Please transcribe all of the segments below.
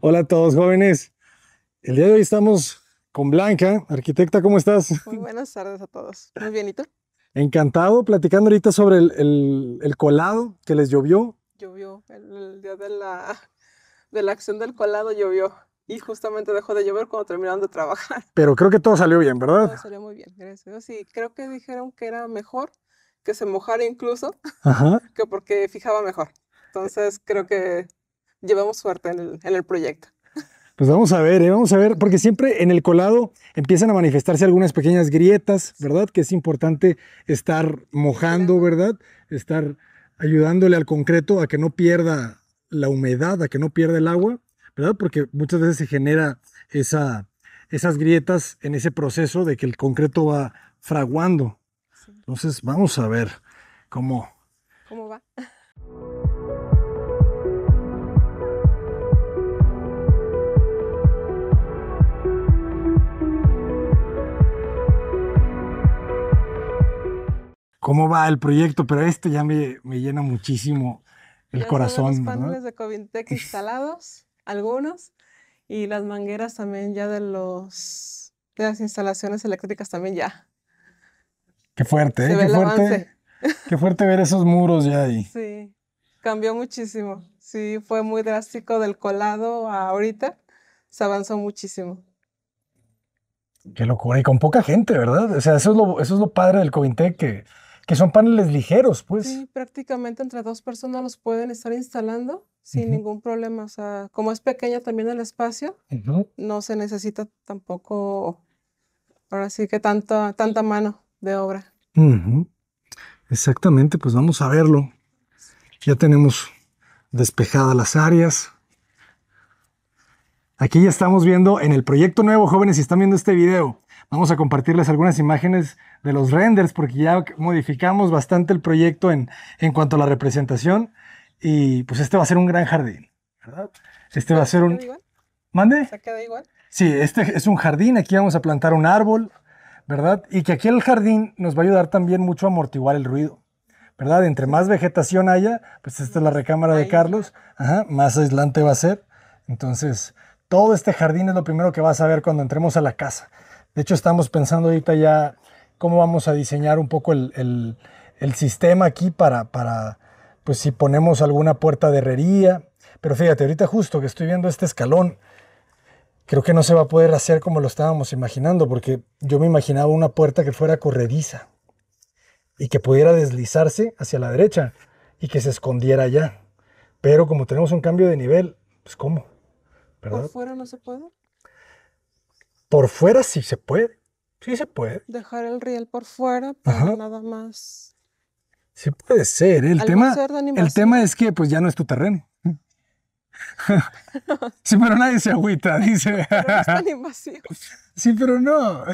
Hola a todos jóvenes. El día de hoy estamos con Blanca. Arquitecta, ¿cómo estás? Muy buenas tardes a todos. Muy bien, ¿y Encantado, platicando ahorita sobre el, colado que les llovió. Llovió, el, día de la, acción del colado llovió. Y justamente dejó de llover cuando terminaron de trabajar. Pero creo que todo salió bien, ¿verdad? Todo salió muy bien, gracias. Sí, creo que dijeron que era mejor que se mojara incluso, Ajá. que porque fijaba mejor. Entonces creo que llevamos suerte en el, en el proyecto. Pues vamos a ver, ¿eh? vamos a ver, porque siempre en el colado empiezan a manifestarse algunas pequeñas grietas, ¿verdad? Que es importante estar mojando, ¿verdad? Estar ayudándole al concreto a que no pierda la humedad, a que no pierda el agua, ¿verdad? Porque muchas veces se genera esa, esas grietas en ese proceso de que el concreto va fraguando. Entonces, vamos a ver cómo, ¿Cómo va? cómo va el proyecto, pero este ya me, llena muchísimo el corazón. Los paneles de Covintec instalados, algunos, y las mangueras también ya de los de las instalaciones eléctricas también ya. Qué fuerte, ¿eh? qué fuerte. Qué fuerte ver esos muros ya ahí. Sí, cambió muchísimo. Sí, fue muy drástico del colado a ahorita. Se avanzó muchísimo. Qué locura, y con poca gente, ¿verdad? O sea, eso es lo, eso es lo padre del Covintec, que que son paneles ligeros, pues. Sí, prácticamente entre dos personas los pueden estar instalando sin ningún problema. O sea, como es pequeño también el espacio, no se necesita tampoco, ahora sí que tanta, tanta mano de obra. Exactamente, pues vamos a verlo. Ya tenemos despejadas las áreas. Aquí ya estamos viendo en el proyecto nuevo, jóvenes, si están viendo este video, Vamos a compartirles algunas imágenes de los renders porque ya modificamos bastante el proyecto en, en cuanto a la representación y pues este va a ser un gran jardín, ¿verdad? Este va a ser un... ¿Mande? ¿Se queda igual? Sí, este es un jardín, aquí vamos a plantar un árbol, ¿verdad? Y que aquí el jardín nos va a ayudar también mucho a amortiguar el ruido. ¿verdad? Entre más vegetación haya, pues esta es la recámara de Carlos, Ajá, más aislante va a ser. Entonces, todo este jardín es lo primero que vas a ver cuando entremos a la casa. De hecho, estamos pensando ahorita ya cómo vamos a diseñar un poco el, sistema aquí para, para, pues si ponemos alguna puerta de herrería. Pero fíjate, ahorita justo que estoy viendo este escalón, creo que no se va a poder hacer como lo estábamos imaginando, porque yo me imaginaba una puerta que fuera corrediza y que pudiera deslizarse hacia la derecha y que se escondiera allá. Pero como tenemos un cambio de nivel, pues ¿cómo? ¿Por fuera no se puede? Por fuera sí se puede. Sí se puede. Dejar el riel por fuera, nada más. Sí puede ser. ¿eh? El tema, el tema es que pues ya no es tu terreno. sí, pero nadie se agüita, dice. no es tan invasivo. Sí, pero no.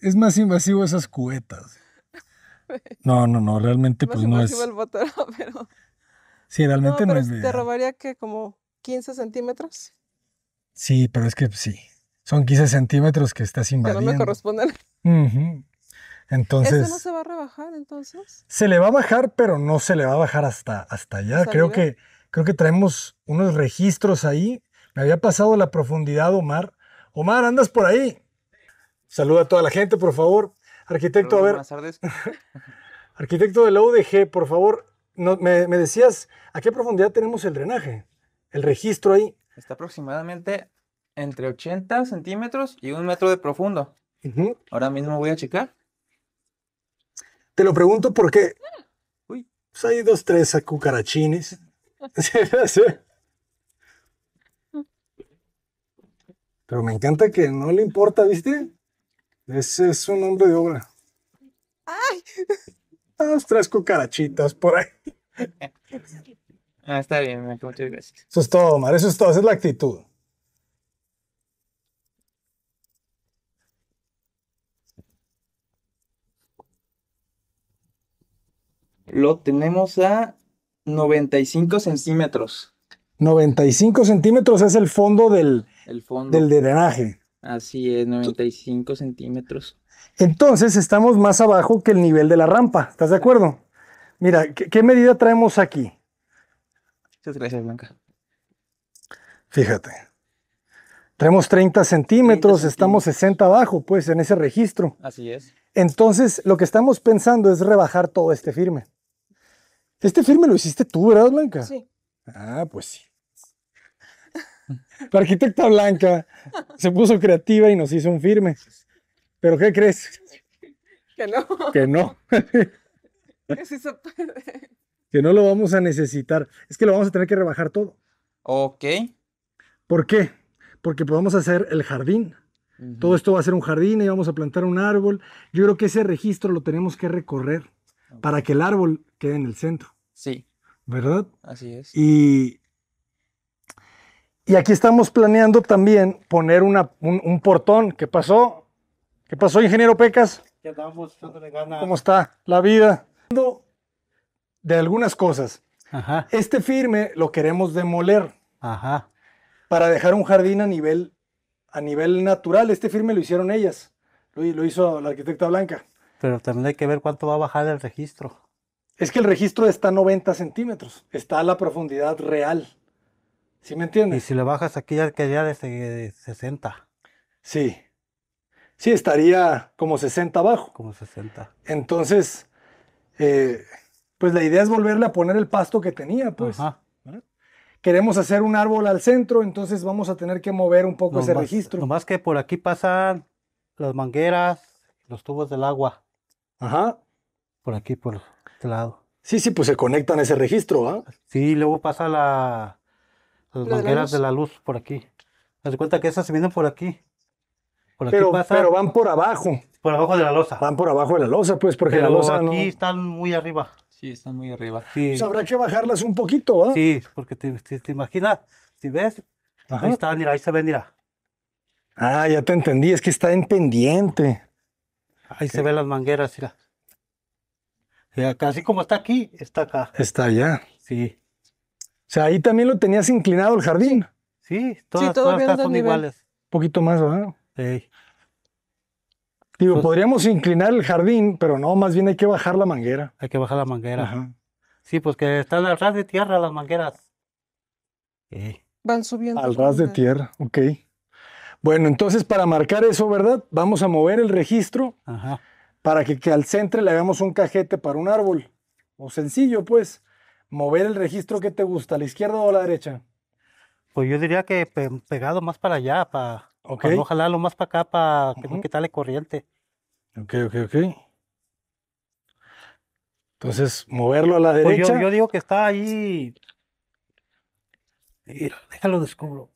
Es más invasivo esas cubetas. No, no, no, realmente pues no es. el pero... Sí, realmente no, no es. ¿Te robaría que como 15 centímetros? Sí, pero es que pues, sí son 15 centímetros que estás invadiendo. Que no me corresponden. Entonces. ¿Eso no se va a rebajar entonces? Se le va a bajar, pero no se le va a bajar hasta, hasta allá. creo que, creo que traemos unos registros ahí. Me había pasado la profundidad, Omar. Omar, andas por ahí. Saluda a toda la gente, por favor. Arquitecto, a ver. Buenas tardes. Arquitecto de la UDG, por favor, me, decías, ¿a qué profundidad tenemos el drenaje? El registro ahí. Está aproximadamente entre 80 centímetros y un metro de profundo. Ahora mismo voy a checar. Te lo pregunto porque Uy. Pues hay dos, tres cucarachines. Pero me encanta que no le importa, ¿viste? Ese es un hombre de obra. ¡Ay! Dos, tres cucarachitas por ahí. Ah, está bien, muchas gracias. Eso es todo, Omar, eso es todo, esa es la actitud. lo tenemos a 95 centímetros. 95 centímetros es el fondo del, del drenaje. Así es, 95 centímetros. Entonces estamos más abajo que el nivel de la rampa, ¿estás de acuerdo? Mira, ¿qué, medida traemos aquí? Muchas gracias, Blanca. Fíjate. Traemos 30 centímetros, estamos 60 abajo, pues, en ese registro. Así es. Entonces, lo que estamos pensando es rebajar todo este firme. Este firme lo hiciste tú, ¿verdad, Blanca? Sí. Ah, pues sí. La arquitecta Blanca se puso creativa y nos hizo un firme. ¿Pero qué crees? Que no. Que no. que se puede. Que no lo vamos a necesitar. Es que lo vamos a tener que rebajar todo. Ok. ¿Por qué? Porque podemos pues, hacer el jardín. Todo esto va a ser un jardín y vamos a plantar un árbol. Yo creo que ese registro lo tenemos que recorrer para que el árbol quede en el centro. Sí. ¿Verdad? Así es. Y, aquí estamos planeando también poner un, portón. ¿Qué pasó? ¿Qué pasó, ingeniero Pecas? ¿Cómo está la vida? De algunas cosas. Este firme lo queremos demoler. Ajá. Para dejar un jardín a nivel, a nivel natural. Este firme lo hicieron ellas. lo hizo la arquitecta Blanca. Pero también hay que ver cuánto va a bajar el registro. Es que el registro está a 90 centímetros, está a la profundidad real. ¿Sí me entiendes? Y si le bajas aquí ya quedaría de 60. Sí. Sí, estaría como 60 abajo. Como 60. Entonces, eh, pues la idea es volverle a poner el pasto que tenía, pues. Queremos hacer un árbol al centro, entonces vamos a tener que mover un poco ese registro. Nomás que por aquí pasan las mangueras, los tubos del agua. Ajá. Por aquí, por este lado. Sí, sí, pues se conectan a ese registro, ¿ah? Sí, luego pasa la, las mangueras de la, luz por aquí. Haz cuenta que esas se vienen por aquí. Por aquí pero, pasa, pero van por abajo. Por abajo de la losa. Van por abajo de la losa, pues, porque la losa aquí están muy arriba. Sí, están muy arriba. Sí. Pues habrá que bajarlas un poquito, ¿ah? Sí, porque te, te, imaginas, si ves, ahí están, mira, ahí se ven, mira. Ah, ya te entendí, es que está en pendiente. Ahí se ven las mangueras, mira. Así como está aquí, está acá. Está allá. Sí. O sea, ahí también lo tenías inclinado el jardín. Sí, todas, son iguales. Un poquito más, ¿verdad? Sí. Digo, pues podríamos inclinar el jardín, pero no, más bien hay que bajar la manguera. Hay que bajar la manguera. Sí, pues que están al ras de tierra las mangueras. Van subiendo. Al ras de tierra, ok. Bueno, entonces para marcar eso, ¿verdad? Vamos a mover el registro para que, al centro le hagamos un cajete para un árbol. O sencillo, pues. Mover el registro que te gusta, a la izquierda o a la derecha. Pues yo diría que pegado más para allá, para, ojalá lo más para acá, para que quitarle corriente. Ok, ok, ok. Entonces, moverlo a la pues derecha. yo, yo digo que está ahí. Mira, déjalo descubro.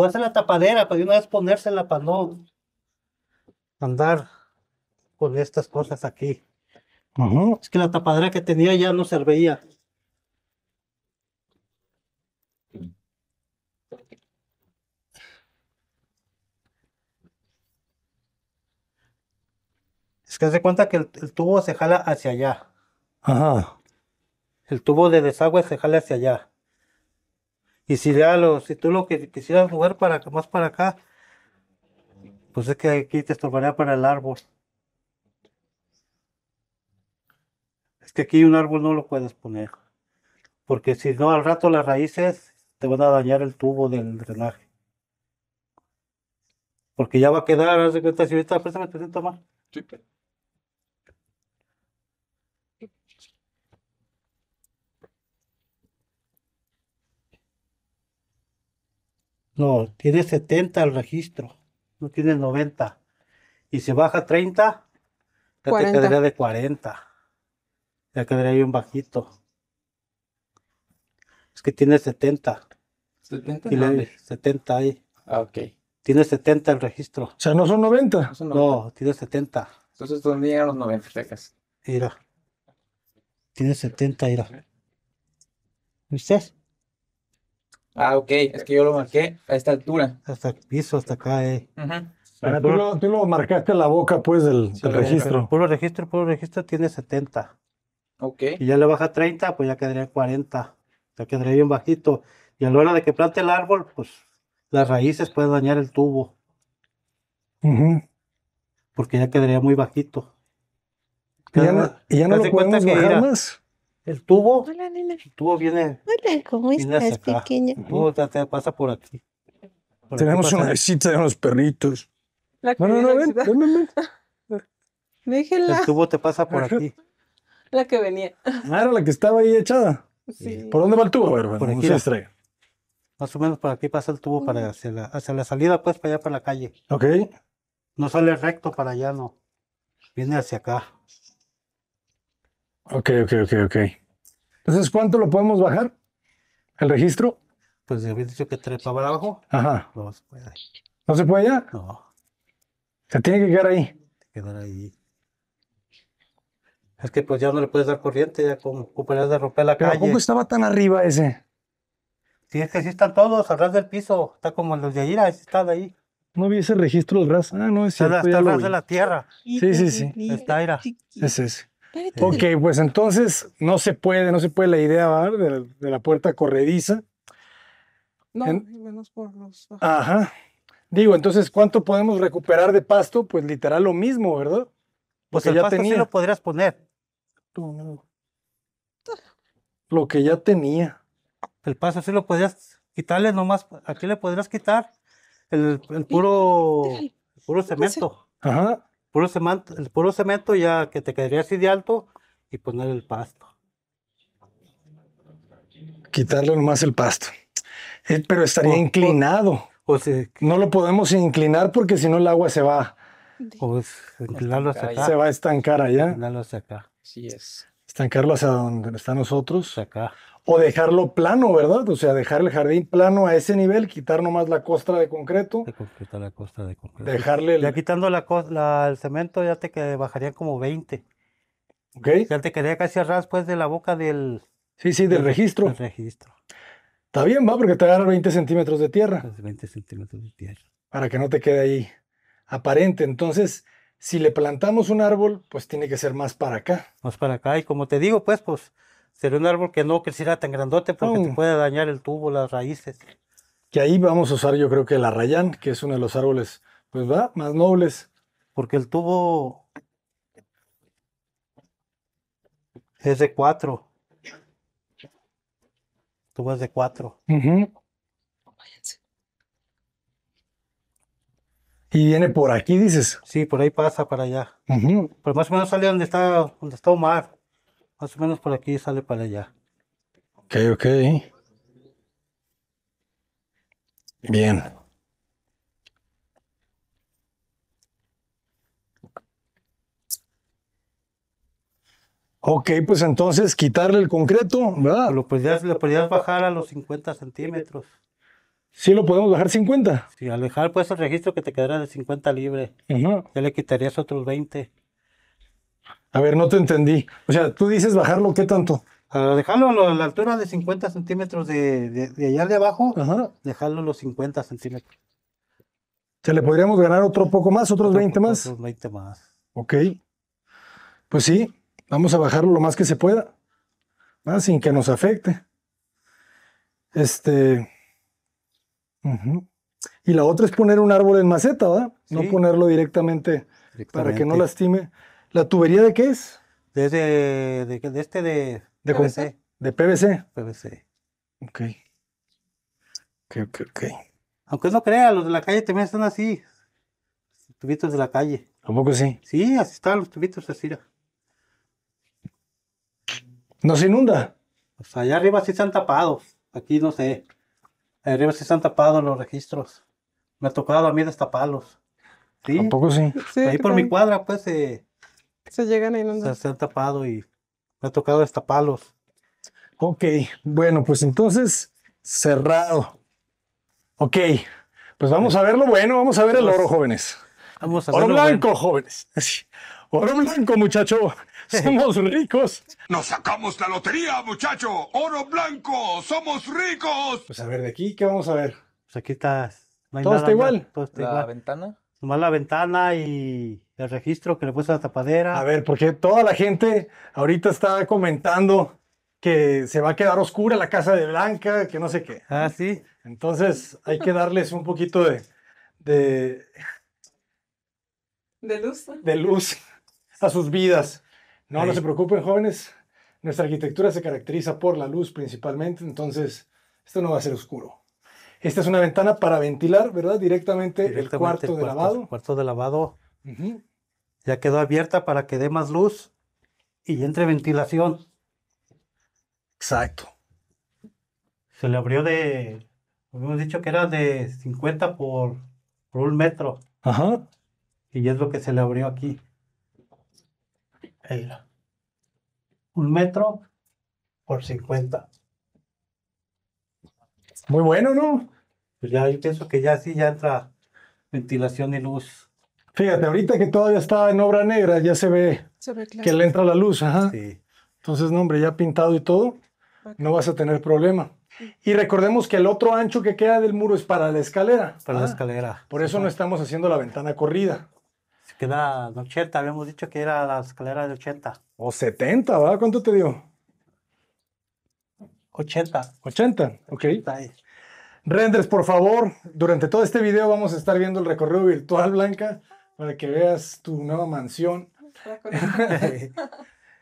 voy a hacer la tapadera, pero una vez ponérsela para no andar con estas cosas aquí. Es que la tapadera que tenía ya no veía. Es que hace cuenta que el, el, tubo se jala hacia allá. Ajá. El tubo de desagüe se jala hacia allá. Y si, tú lo que quisieras mover para más para acá, pues es que aquí te estorbaría para el árbol. Es que aquí un árbol no lo puedes poner. Porque si no, al rato las raíces te van a dañar el tubo del drenaje. Porque ya va a quedar, hace cuenta, si ahorita, préstame Sí. Pues. No, tiene 70 el registro, no tiene 90. Y si baja 30, ya te quedaría de 40. Ya quedaría un bajito. Es que tiene 70. ¿70? 70 ahí. Ah, ok. Tiene 70 el registro. O sea, no son 90. No, tiene 70. Entonces, todavía llegan los 90 dejas. Mira. Tiene 70, mira. ¿Viste? Ah, ok, es que yo lo marqué a esta altura. Hasta el piso, hasta acá, eh. tú, lo, marcaste lo la boca, pues, del, registro. El puro registro, el registro tiene 70. Ok. Y ya le baja 30, pues ya quedaría 40. Ya quedaría bien bajito. Y a la hora de que plante el árbol, pues las raíces pueden dañar el tubo. Porque ya quedaría muy bajito. ¿Y ya, no, ya no lo podemos bajar más? El tubo. Hola, El tubo viene. Hola, ¿cómo estás, pequeña? El tubo te, pasa por aquí. Tenemos una visita de unos perritos. La no, no, no, ven, ven, ven, El tubo te pasa por aquí. La que venía. Ah, era la que estaba ahí echada. Sí. ¿Por dónde va el tubo? A ver, por aquí se Más o menos por aquí pasa el tubo para hacia la, hacia la salida, pues para allá, para la calle. Ok. No sale recto para allá, no. Viene hacia acá. Ok, ok, ok, ok. Entonces, ¿cuánto lo podemos bajar? ¿El registro? Pues había dicho que trepaba para abajo. Ajá. No se puede. ¿No se puede ya? No. Se tiene que quedar ahí. Tiene que quedar ahí. Es que pues ya no le puedes dar corriente, ya como le de romper la ¿Pero calle. ¿Cómo estaba tan arriba ese? Sí, es que sí están todos, al ras del piso. Está como los de está de ahí. No vi ese registro del ras. Ah, no, es cierto. Está, al ras de la tierra. Sí, sí, sí. Está ahí, Es ese ok, pues entonces no se puede, no se puede la idea De, la, puerta corrediza. No, menos por los... Ajá. Digo, entonces, ¿cuánto podemos recuperar de pasto? Pues literal lo mismo, ¿verdad? Pues el ya pasto tenía. sí lo podrías poner. Lo que ya tenía. El pasto sí lo podrías quitarle nomás. Aquí le podrías quitar el, puro, el puro cemento. Ajá puro cemento, el puro cemento ya que te quedaría así de alto y poner el pasto. Quitarle nomás el pasto. Eh, pero estaría inclinado. no lo podemos inclinar porque si no el agua se va. Se va a estancar allá. Estancarlo hacia donde está nosotros. acá o dejarlo plano, ¿verdad? O sea, dejar el jardín plano a ese nivel, quitar nomás la costra de concreto. Quitar la costra de concreto. Dejarle Ya quitando la, la, el cemento ya te que como 20. Ok. Ya te quedaría casi a ras pues de la boca del... Sí, sí, del, registro. Del registro. Está bien, va, porque te agarra 20 centímetros de tierra. 20 centímetros de tierra. Para que no te quede ahí aparente. Entonces, si le plantamos un árbol, pues tiene que ser más para acá. Más para acá. Y como te digo, pues, pues Sería un árbol que no creciera tan grandote porque te oh. puede dañar el tubo, las raíces. Que ahí vamos a usar yo creo que el arrayán, que es uno de los árboles, pues va, más nobles. Porque el tubo es de El Tubo es de cuatro. Y viene por aquí, dices. Sí, por ahí pasa para allá. Pues más o menos sale donde está, donde está Omar. Más o menos por aquí sale para allá. Ok, ok. Bien. Ok, pues entonces quitarle el concreto, ¿verdad? Lo podrías, podrías bajar a los 50 centímetros. Sí, lo podemos bajar 50. Sí, al dejar pues el registro que te quedará de 50 libre, ya le quitarías otros 20. A ver, no te entendí. O sea, tú dices bajarlo, ¿qué tanto? dejarlo a la altura de 50 centímetros de, allá de abajo, Ajá. dejarlo los 50 centímetros. ¿Se le podríamos ganar otro poco más, otros 20 más? Otros 20 más. Ok. Pues sí, vamos a bajarlo lo más que se pueda, ah, sin que nos afecte. Este. Y la otra es poner un árbol en maceta, ¿verdad? No ponerlo directamente para que no lastime. ¿La tubería de qué es? De, de, este de, de PVC. ¿De PVC? PVC. Ok. Ok, ok, Aunque no crea, los de la calle también están así. tubitos de la calle. ¿Tampoco sí? Sí, así están los tubitos así. ¿No se inunda? Pues allá arriba sí están tapados. Aquí no sé. arriba sí están tapados los registros. Me ha tocado a mí destaparlos. ¿Sí? ¿Tampoco sí? sí Ahí por mi cuadra, pues, eh, se llegan a inundar. se han tapado y me ha tocado destaparlos. Ok, bueno, pues entonces, cerrado. Ok, pues vamos a ver lo bueno, vamos a ver el oro, jóvenes. oro blanco, jóvenes. Oro blanco, muchacho. Somos ricos. Nos sacamos la lotería, muchacho. Oro blanco, somos ricos. Pues a ver, de aquí, ¿qué vamos a ver? Pues aquí está. todo está igual. ¿La ventana? Tomar la ventana y el registro que le puso la tapadera. A ver, porque toda la gente ahorita está comentando que se va a quedar oscura la casa de Blanca, que no sé qué. Ah, sí. Entonces hay que darles un poquito de... De, luz. De luz a sus vidas. No, no se preocupen, jóvenes. Nuestra arquitectura se caracteriza por la luz principalmente, entonces esto no va a ser oscuro. Esta es una ventana para ventilar, ¿verdad? Directamente, el, cuarto de lavado. El cuarto de lavado. Ya quedó abierta para que dé más luz y entre ventilación. Exacto. Se le abrió de, Hemos dicho que era de 50 por, un metro. Ajá. Y es lo que se le abrió aquí. Ahí. Un metro por 50. Muy bueno, ¿no? Pues ya yo pienso que ya sí, ya entra ventilación y luz. Fíjate, ahorita que todavía está en obra negra, ya se ve, que le entra la luz, ajá. Sí. Entonces, no, hombre, ya pintado y todo, no vas a tener problema. Y recordemos que el otro ancho que queda del muro es para la escalera. Para la ah, escalera. Por eso no estamos haciendo la ventana corrida. Se queda 80, habíamos dicho que era la escalera de 80. O 70, ¿verdad? ¿Cuánto te dio? 80. 80, ok. Renders, por favor, durante todo este video vamos a estar viendo el recorrido virtual, Blanca, para que veas tu nueva mansión.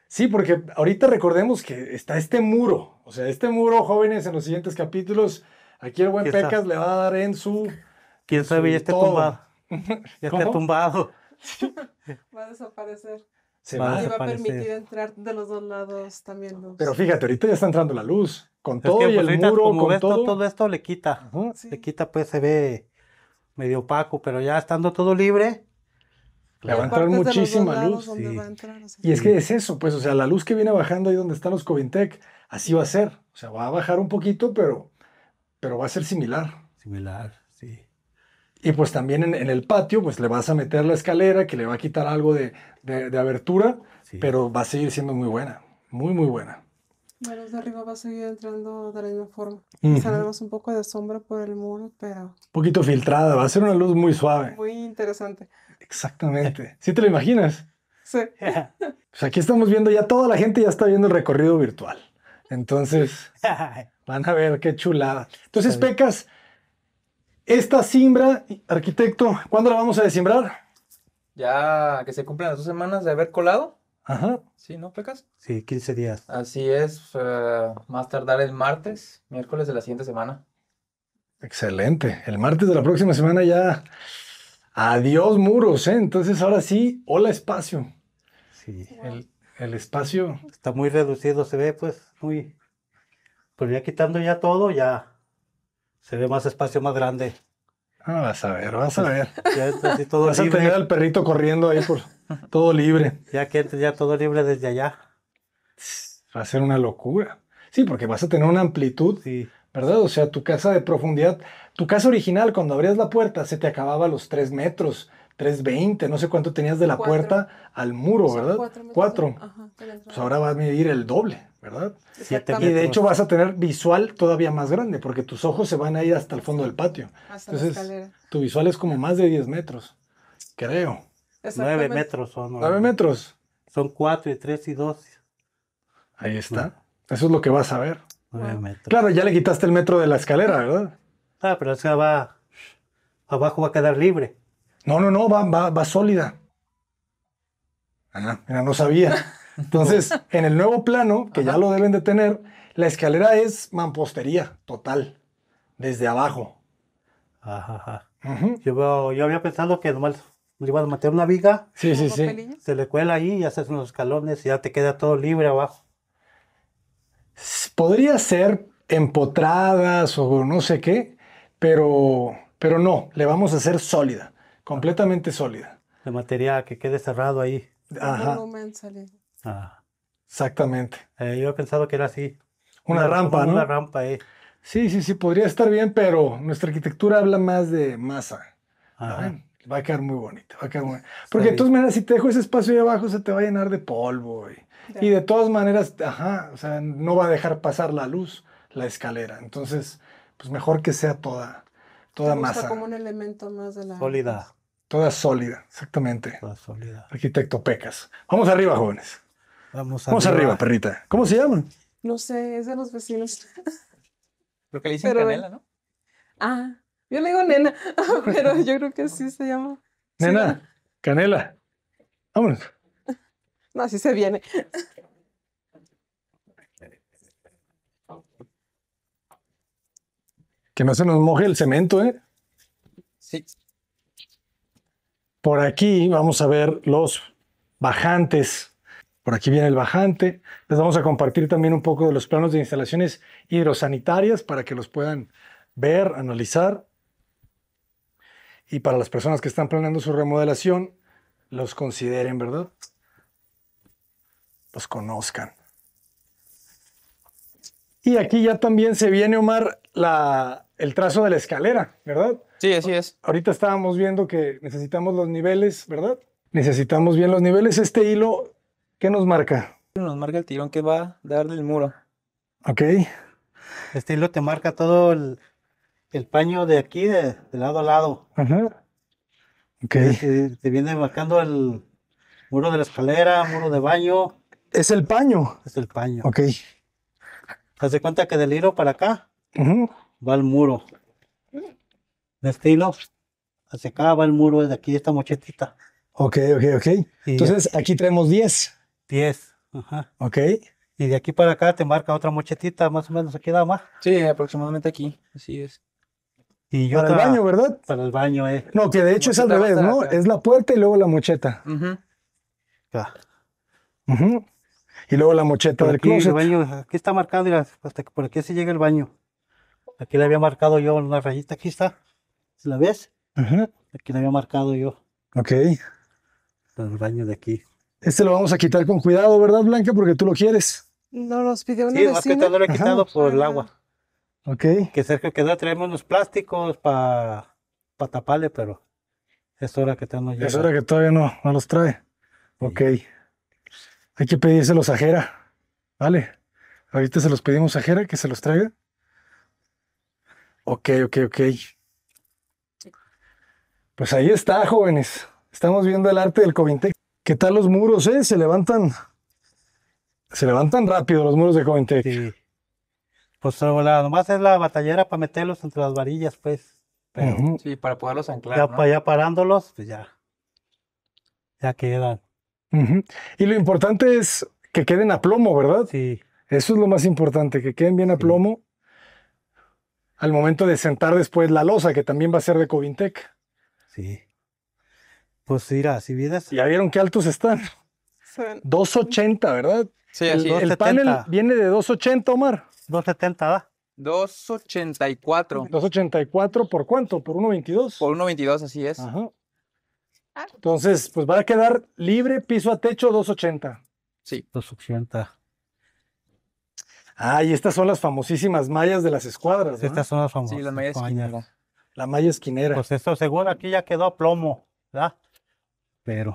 sí, porque ahorita recordemos que está este muro, o sea, este muro, jóvenes, en los siguientes capítulos, aquí el buen Pecas le va a dar en su... ¿Quién sabe? Ya está tumbado. Ya está tumbado. va a desaparecer se va, a, permitir entrar de los dos lados también. Pero fíjate, ahorita ya está entrando la luz. Con todo pues, el muro, con todo... esto le quita. Le quita, pues se ve medio opaco, pero ya estando todo libre. Le pues, va a entrar muchísima luz. y es que es eso, pues, o sea, la luz que viene bajando ahí donde están los Covintec, así va a ser. O sea, va a bajar un poquito, pero, pero va a ser similar. Similar. Y pues también en, el patio, pues le vas a meter la escalera que le va a quitar algo de, de, abertura, pero va a seguir siendo muy buena, muy, muy buena. Bueno, desde arriba va a seguir entrando de la misma forma. Uh un poco de sombra por el muro, pero... Un poquito filtrada, va a ser una luz muy suave. Muy interesante. Exactamente. ¿Sí te lo imaginas? Sí. pues aquí estamos viendo ya, toda la gente ya está viendo el recorrido virtual. Entonces, van a ver qué chulada. Entonces, Pecas esta simbra, arquitecto, ¿cuándo la vamos a desimbrar? Ya que se cumplen las dos semanas de haber colado. Ajá. ¿Sí, no, Pecas? Sí, 15 días. Así es, eh, más tardar el martes, miércoles de la siguiente semana. Excelente. El martes de la próxima semana ya. Adiós, muros, ¿eh? Entonces ahora sí, hola, espacio. Sí. El, espacio. Está muy reducido, se ve, pues, muy. Pues ya quitando ya todo, ya se ve más espacio, más grande. Ah, vas a ver, vas a ver. Ya todo vas a tener al perrito corriendo ahí por todo libre. Ya que ya todo libre desde allá. Va a ser una locura. Sí, porque vas a tener una amplitud, ¿verdad? O sea, tu casa de profundidad, tu casa original, cuando abrías la puerta, se te acababa los 3 metros, 3.20, no sé cuánto tenías de la puerta al muro, ¿verdad? Cuatro. Pues ahora vas a medir el doble. ¿verdad? Y de hecho vas a tener visual todavía más grande, porque tus ojos se van a ir hasta el fondo del patio. Entonces, tu visual es como más de 10 metros, creo. 9 metros son. 9, metros. Son 4 y 3 y 2. Ahí está. Eso es lo que vas a ver. 9 metros. Claro, ya le quitaste el metro de la escalera, ¿verdad? Ah, pero esa va. Abajo va a quedar libre. No, no, no, va, va, sólida. Ah, mira, no sabía. Entonces, en el nuevo plano, que ya lo deben de tener, la escalera es mampostería total, desde abajo. Ajá. ajá. Yo, había pensado que nomás le a meter una viga. Sí, sí, sí. Se le cuela ahí y haces unos escalones y ya te queda todo libre abajo. Podría ser empotradas o no sé qué, pero, pero no, le vamos a hacer sólida, completamente sólida. De materia que quede cerrado ahí. Ajá. Exactamente. Eh, yo he pensado que era así. Una, rampa, ¿no? Una rampa, eh. Sí, sí, sí, podría estar bien, pero nuestra arquitectura habla más de masa. Va a quedar muy bonito, va a quedar muy... Porque de todas maneras, si te dejo ese espacio ahí abajo, se te va a llenar de polvo. Y, de todas maneras, ajá, o sea, no va a dejar pasar la luz, la escalera. Entonces, pues mejor que sea toda, toda masa. como un elemento más de la... Sólida. Toda sólida, exactamente. Toda sólida. Arquitecto Pecas. Vamos arriba, jóvenes. Vamos, arriba. perrita. ¿Cómo se llaman? No sé, es de los vecinos. Lo que le dicen canela, ¿no? Ah, yo le digo nena, pero yo creo que sí se llama. Nena, canela. Vámonos. No, así se viene. Que no se nos moje el cemento, ¿eh? Sí. Por aquí vamos a ver los bajantes por aquí viene el bajante. Les vamos a compartir también un poco de los planos de instalaciones hidrosanitarias para que los puedan ver, analizar. Y para las personas que están planeando su remodelación, los consideren, ¿verdad? Los conozcan. Y aquí ya también se viene, Omar, el trazo de la escalera, ¿verdad? Sí, así es. Ahorita estábamos viendo que necesitamos los niveles, ¿verdad? Necesitamos bien los niveles. Este hilo ¿Qué nos marca? Nos marca el tirón que va a dar del muro. Ok. Este hilo te marca todo el, paño de aquí, de, lado a lado. Ajá. Ok. Te, viene marcando el muro de la escalera, muro de baño. ¿Es el paño? Es el paño. Ok. has de cuenta que del hilo para acá va el muro. De este hilo hacia acá va el muro de aquí, esta mochetita. Ok, ok, ok. Entonces aquí traemos 10. 10. Ajá. Ok. Y de aquí para acá te marca otra mochetita, más o menos aquí nada más. Sí, aproximadamente aquí, así es. Y yo para el baño, ¿verdad? Para el baño, eh. No, que de hecho es al revés, ¿no? Es la puerta y luego la mocheta. Ajá. Ajá. Y luego la mocheta del aquí, closet. aquí está marcado, hasta que por aquí se llega el baño. Aquí le había marcado yo una rayita, aquí está. ¿La ves? Ajá. Aquí le había marcado yo. Ok. El baño de aquí. Este lo vamos a quitar con cuidado, ¿verdad, Blanca? Porque tú lo quieres. No los pidió una Sí, más que lo he quitado por el agua. Ah, ok. Que cerca queda traemos unos plásticos para para taparle, pero es hora que todavía no Es hora que todavía no, no los trae. Ok. Hay que pedírselos a Jera. Vale. Ahorita se los pedimos a Jera que se los traiga. Ok, ok, ok. Pues ahí está, jóvenes. Estamos viendo el arte del Covintec. ¿Qué tal los muros, eh? Se levantan. Se levantan rápido los muros de Covintec. Sí. Pues nomás es la batallera para meterlos entre las varillas, pues. Sí, para poderlos anclar. Ya, ¿no? ya, parándolos, pues ya. Ya quedan. Y lo importante es que queden a plomo, ¿verdad? Sí. Eso es lo más importante, que queden bien a plomo al momento de sentar después la losa, que también va a ser de Covintec. Sí. Pues mira, si vienes. Ya vieron qué altos están. 280, ¿verdad? Sí, así El, el panel viene de 280, Omar. 270, va. 284. 284 por cuánto? Por 1.22. Por 1.22, así es. Ajá. Ah. Entonces, pues va a quedar libre piso a techo 280. Sí. 280. Ah, y estas son las famosísimas mallas de las escuadras. Estas son las famosas. Sí, la malla esquinera. La malla esquinera. Pues esto seguro aquí ya quedó a plomo, ¿verdad? Pero.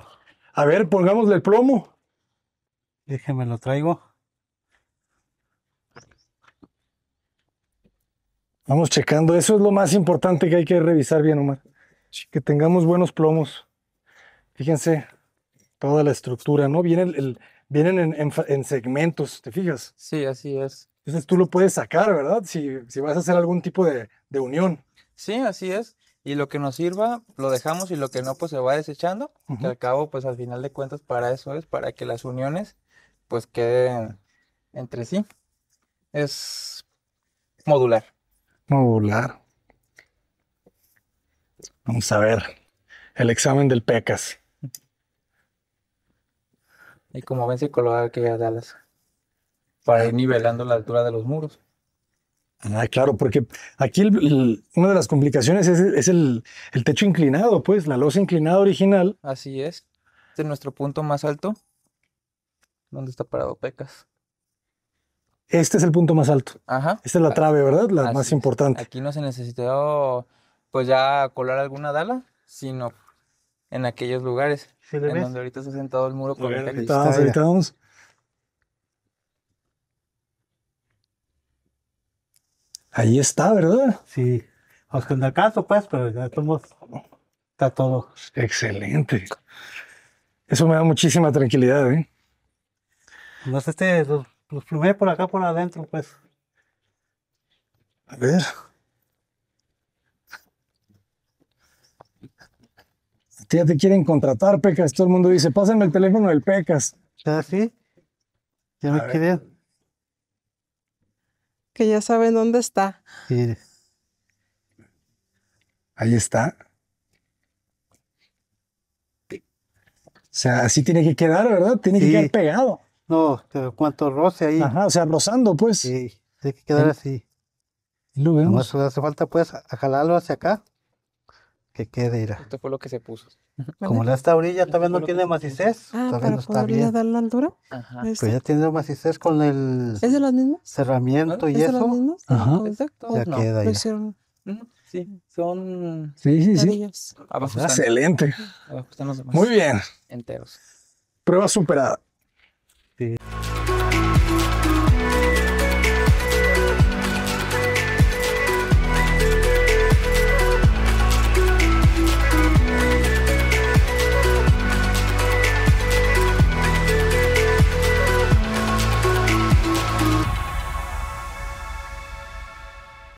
A ver, pongámosle el plomo. Déjeme lo traigo. Vamos checando. Eso es lo más importante que hay que revisar bien, Omar. Que tengamos buenos plomos. Fíjense toda la estructura, ¿no? Viene vienen en, segmentos, ¿te fijas? Sí, así es. Entonces tú lo puedes sacar, ¿verdad? Si, vas a hacer algún tipo de, de unión. Sí, así es y lo que nos sirva lo dejamos y lo que no pues se va desechando, al cabo pues al final de cuentas para eso es, para que las uniones pues queden entre sí. Es modular. Modular. Vamos a ver el examen del PECAS. Y como ven, se coloca que a Dallas para ir nivelando la altura de los muros. Ah, claro, porque aquí una de las complicaciones es, el, techo inclinado, pues, la losa inclinada original. Así es. Este es nuestro punto más alto, donde está parado Pecas. Este es el punto más alto. Ajá. Esta es la trave, ¿verdad? La más importante. Aquí no se necesitó, pues, ya colar alguna dala, sino en aquellos lugares. en donde ahorita ha sentado el muro con el Ahorita ahorita Ahí está, ¿verdad? Sí. Con el caso, pues, pero ya estamos. Está todo. Excelente. Eso me da muchísima tranquilidad, ¿eh? Los, este, los, los plumé por acá, por adentro, pues. A ver. ya te quieren contratar, Pecas. Todo el mundo dice, pásenme el teléfono del Pecas. ¿Ah, sí? Ya me quieren que ya saben dónde está. Mire. Ahí está. O sea, así tiene que quedar, ¿verdad? Tiene que quedar pegado. No, cuánto roce ahí. Ajá, o sea, rozando, pues. Sí, tiene que quedar así. Lo vemos. No, hace falta, pues, jalarlo hacia acá. Que quede, irá. Esto fue lo que se puso. Como la está orilla todavía no tiene macizés. Ah, todavía para no está bien. dar la altura. Ajá. Pues pero ya este tiene macizés con el ¿Es de los mismos? cerramiento y ¿Es eso. de los mismos? Ajá. Pues, Exacto. Pues ya no. queda ya. Sí, son sí, sí, sí. Abajo están, Excelente. Abajo están los demás. Muy bien. Enteros. Prueba superada. Sí.